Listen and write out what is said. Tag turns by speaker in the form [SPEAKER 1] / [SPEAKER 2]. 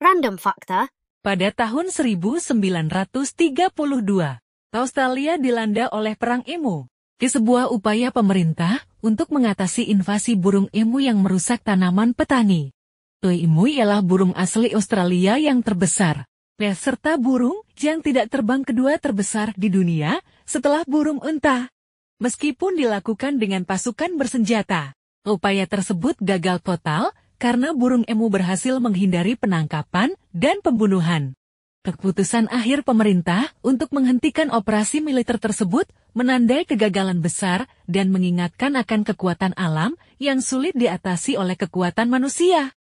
[SPEAKER 1] Random Fakta Pada tahun 1932, Australia dilanda oleh Perang Emu. Di sebuah upaya pemerintah untuk mengatasi invasi burung emu yang merusak tanaman petani. Tui emu ialah burung asli Australia yang terbesar, serta burung yang tidak terbang kedua terbesar di dunia setelah burung unta. Meskipun dilakukan dengan pasukan bersenjata, upaya tersebut gagal total karena burung emu berhasil menghindari penangkapan dan pembunuhan. Keputusan akhir pemerintah untuk menghentikan operasi militer tersebut menandai kegagalan besar dan mengingatkan akan kekuatan alam yang sulit diatasi oleh kekuatan manusia.